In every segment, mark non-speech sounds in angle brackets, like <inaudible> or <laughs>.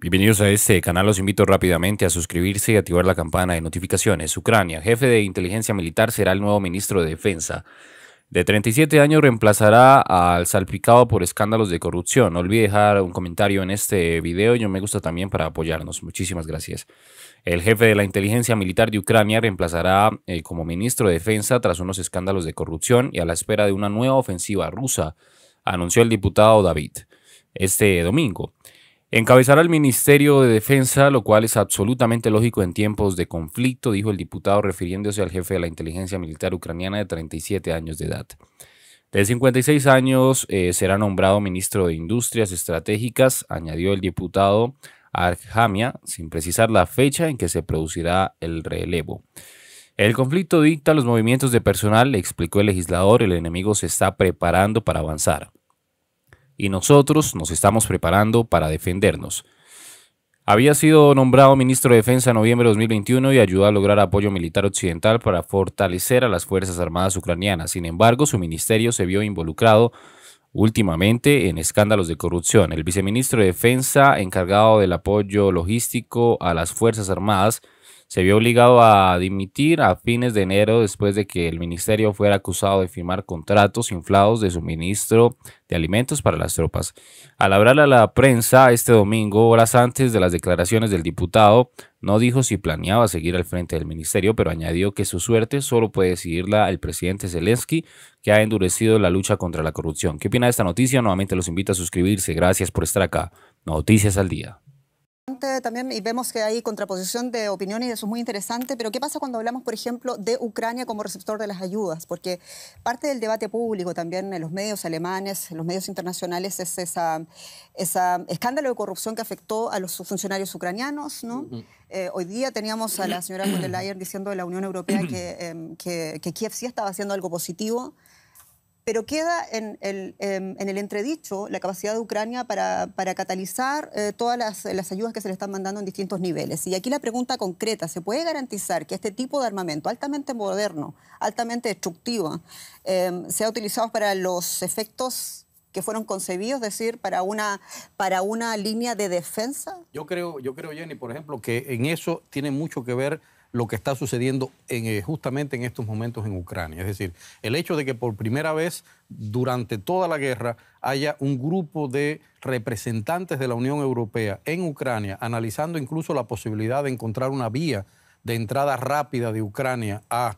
Bienvenidos a este canal, los invito rápidamente a suscribirse y activar la campana de notificaciones. Ucrania, jefe de inteligencia militar, será el nuevo ministro de Defensa. De 37 años reemplazará al salpicado por escándalos de corrupción. No olvide dejar un comentario en este video y un me gusta también para apoyarnos. Muchísimas gracias. El jefe de la inteligencia militar de Ucrania reemplazará eh, como ministro de Defensa tras unos escándalos de corrupción y a la espera de una nueva ofensiva rusa, anunció el diputado David este domingo. Encabezará el Ministerio de Defensa, lo cual es absolutamente lógico en tiempos de conflicto, dijo el diputado refiriéndose al jefe de la inteligencia militar ucraniana de 37 años de edad. De 56 años eh, será nombrado ministro de Industrias Estratégicas, añadió el diputado Arjamia, sin precisar la fecha en que se producirá el relevo. El conflicto dicta los movimientos de personal, explicó el legislador, el enemigo se está preparando para avanzar y nosotros nos estamos preparando para defendernos. Había sido nombrado ministro de Defensa en noviembre de 2021 y ayudó a lograr apoyo militar occidental para fortalecer a las Fuerzas Armadas ucranianas. Sin embargo, su ministerio se vio involucrado últimamente en escándalos de corrupción. El viceministro de Defensa, encargado del apoyo logístico a las Fuerzas Armadas, se vio obligado a dimitir a fines de enero después de que el ministerio fuera acusado de firmar contratos inflados de suministro de alimentos para las tropas. Al hablar a la prensa este domingo, horas antes de las declaraciones del diputado, no dijo si planeaba seguir al frente del ministerio, pero añadió que su suerte solo puede decidirla el presidente Zelensky, que ha endurecido la lucha contra la corrupción. ¿Qué opina de esta noticia? Nuevamente los invito a suscribirse. Gracias por estar acá. Noticias al día también, y vemos que hay contraposición de opiniones y eso es muy interesante, pero ¿qué pasa cuando hablamos, por ejemplo, de Ucrania como receptor de las ayudas? Porque parte del debate público también en los medios alemanes, en los medios internacionales, es ese escándalo de corrupción que afectó a los funcionarios ucranianos, ¿no? Eh, hoy día teníamos a la señora von der Leyen diciendo de la Unión Europea que, em, que, que Kiev sí estaba haciendo algo positivo pero queda em, en el, entredicho la capacidad de Ucrania para, catalizar eh, todas las, ayudas que se le están mandando en distintos niveles. Y aquí la pregunta concreta, ¿se puede garantizar que este tipo de armamento altamente moderno, altamente destructivo, em, sea utilizado para los efectos que fueron concebidos, es decir, para una, para una línea de defensa? Yo creo, yo creo, Jenny, por ejemplo, que en eso tiene mucho que ver lo que está sucediendo eh, justamente en estos momentos en Ucrania. Es decir, el hecho de que por primera vez durante toda la guerra haya un grupo de representantes de la Unión Europea en Ucrania analizando incluso la posibilidad de encontrar una vía de entrada rápida de Ucrania a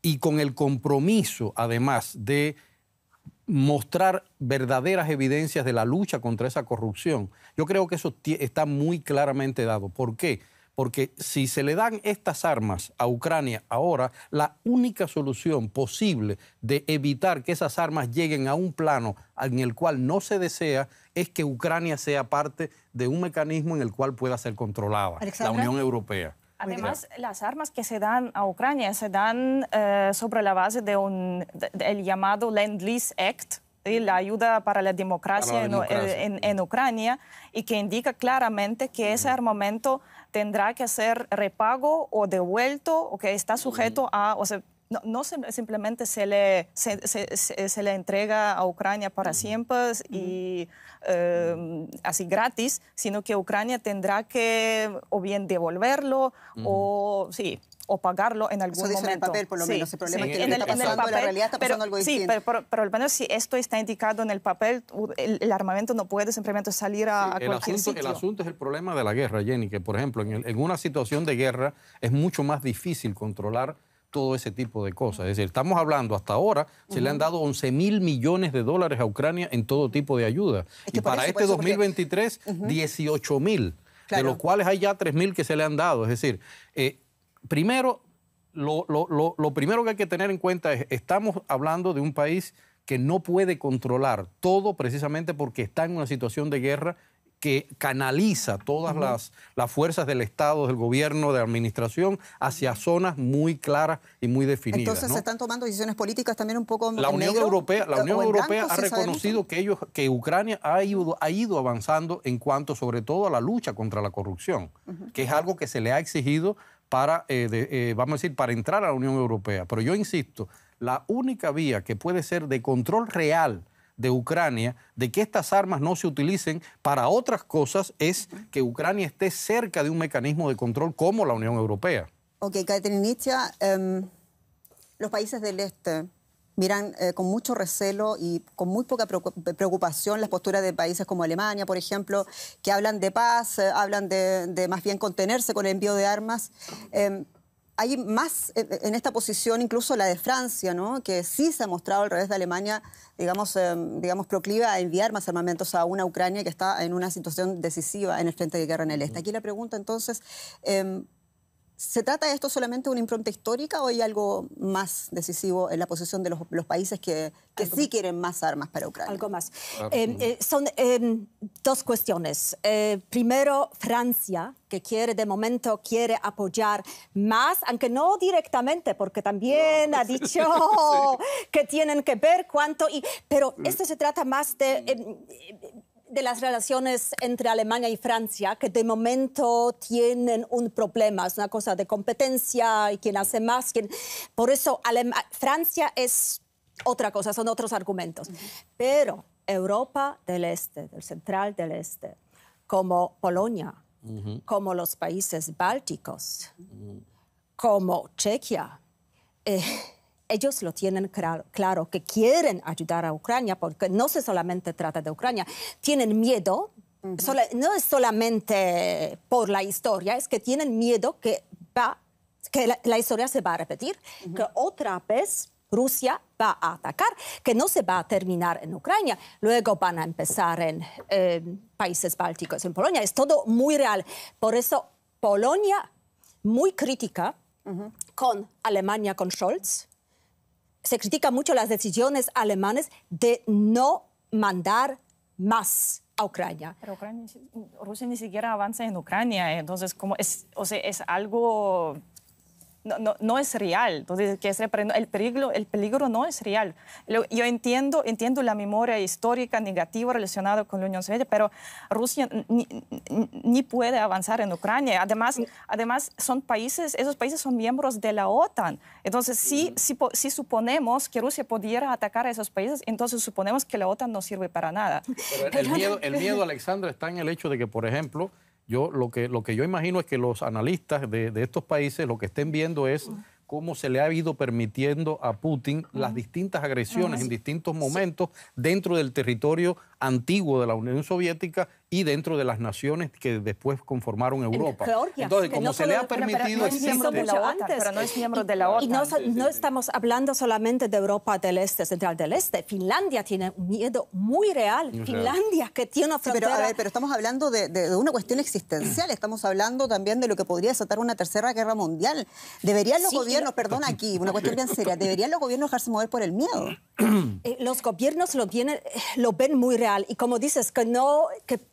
y con el compromiso además de mostrar verdaderas evidencias de la lucha contra esa corrupción. Yo creo que eso está muy claramente dado. ¿Por qué? porque si se le dan estas armas a Ucrania ahora, la única solución posible de evitar que esas armas lleguen a un plano en el cual no se desea es que Ucrania sea parte de un mecanismo en el cual pueda ser controlada, la Unión Europea. Además, las armas que se dan a Ucrania se dan eh, sobre la base del llamado Land Lease Act, la ayuda para la democracia, En, Ucrania y que indica claramente que ese armamento tendrá que ser repago o devuelto o que está sujeto a... O sea, no, simplemente se le, se, le entrega a Ucrania para siempre y em, así gratis, sino que Ucrania tendrá que o bien devolverlo o sí, o pagarlo en algún Eso dice momento. en el papel, por lo menos. problema en realidad está algo Sí, pero, al menos si esto está indicado en el papel, el, armamento no puede simplemente salir a, a cualquier El asunto es el problema de la guerra, Jenny, que por ejemplo, en, una situación de guerra es mucho más difícil controlar todo ese tipo de cosas. Es decir, estamos hablando hasta ahora, se le han dado 11 mil millones de dólares a Ucrania en todo tipo de ayuda. y para este 2023, 18 mil, de los cuales hay ya 3 mil que se le han dado. Es decir, eh, primero, lo, primero que hay que tener en cuenta es, estamos hablando de un país que no puede controlar todo precisamente porque está en una situación de guerra que canaliza todas las, fuerzas del Estado, del gobierno, de administración hacia zonas muy claras y muy definidas. Entonces se están tomando decisiones políticas también un poco la Unión Europea La Unión Europea ha reconocido que, ellos, que Ucrania ha ido, ha ido avanzando en cuanto sobre todo a la lucha contra la corrupción, que es algo que se le ha exigido para, eh, eh, vamos a decir, para entrar a la Unión Europea. Pero yo insisto, la única vía que puede ser de control real de Ucrania, de que estas armas no se utilicen para otras cosas, es que Ucrania esté cerca de un mecanismo de control como la Unión Europea. Ok, Katrin Nietzsche, em, los países del este, miran eh, con mucho recelo y con muy poca eh, preocupación las posturas de países como Alemania, por ejemplo, que hablan de paz, eh, hablan de, más bien contenerse con el envío de armas. Em, hay más en esta posición, incluso la de Francia, ¿no? que sí se ha mostrado al revés de Alemania, digamos, em, digamos procliva a enviar más armamentos a una Ucrania que está en una situación decisiva en el frente de guerra en el este. Aquí la pregunta entonces, em, ¿Se trata de esto solamente de una impronta histórica o hay algo más decisivo en la posición de los, países que, sí quieren más armas para Ucrania? Algo más. Ah, eh, pues, eh, son eh, dos cuestiones. primero, Francia, que quiere de momento, quiere apoyar más, aunque no directamente, porque también ha <laughs> dicho que tienen que ver cuánto, y, pero mm. esto se trata más de em, de las relaciones entre Alemania y Francia, que de momento tienen un problema, es una cosa de competencia y quién hace más, quién... por eso Francia es otra cosa, son otros argumentos. Pero Europa del Este, del Central del Este, como Polonia, como los países bálticos, como Chequia, eh, ellos lo tienen claro, claro, que quieren ayudar a Ucrania, porque no se solamente trata de Ucrania, tienen miedo, no es solamente por la historia, es que tienen miedo que, va, que la, historia se va a repetir, que otra vez Rusia va a atacar, que no se va a terminar en Ucrania, luego van a empezar en países bálticos, en Polonia, es todo muy real. Por eso Polonia, muy crítica con Alemania, con Scholz, se critica mucho las decisiones alemanes de no mandar más a Ucrania. Pero Rusia ni siquiera avanza en Ucrania, entonces como es, o sea, es algo no, es real. Entonces, el, peligro, el peligro no es real. yo entiendo, entiendo la memoria histórica negativa relacionada con la Unión Soviética, pero Rusia ni, puede avanzar en Ucrania. Además, además, son países, esos países son miembros de la OTAN. Entonces, si, si, suponemos que Rusia pudiera atacar a esos países, entonces suponemos que la OTAN no sirve para nada. el, miedo, el miedo, Alexandra, está en el hecho de que, por ejemplo, yo lo que, lo que yo imagino es que los analistas de, de estos países lo que estén viendo es cómo se le ha ido permitiendo a Putin las distintas agresiones en distintos momentos dentro del territorio antiguo de la Unión Soviética y dentro de las naciones que después conformaron Europa. Georgia, Entonces, como se le ha permitido... no es OTAN. pero no es miembro de la OTAN. Y no, estamos hablando solamente de Europa del Este, Central del Este. Finlandia tiene un miedo muy real. Finlandia, que tiene una frontera... pero, pero estamos hablando de, una cuestión existencial. Estamos hablando también de lo que podría desatar una tercera guerra mundial. ¿Deberían los gobiernos, perdón aquí, una cuestión bien seria, ¿deberían los gobiernos dejarse mover por el miedo? Eh, los gobiernos lo, tienen, eh, lo ven muy real. Y como dices, que no... Que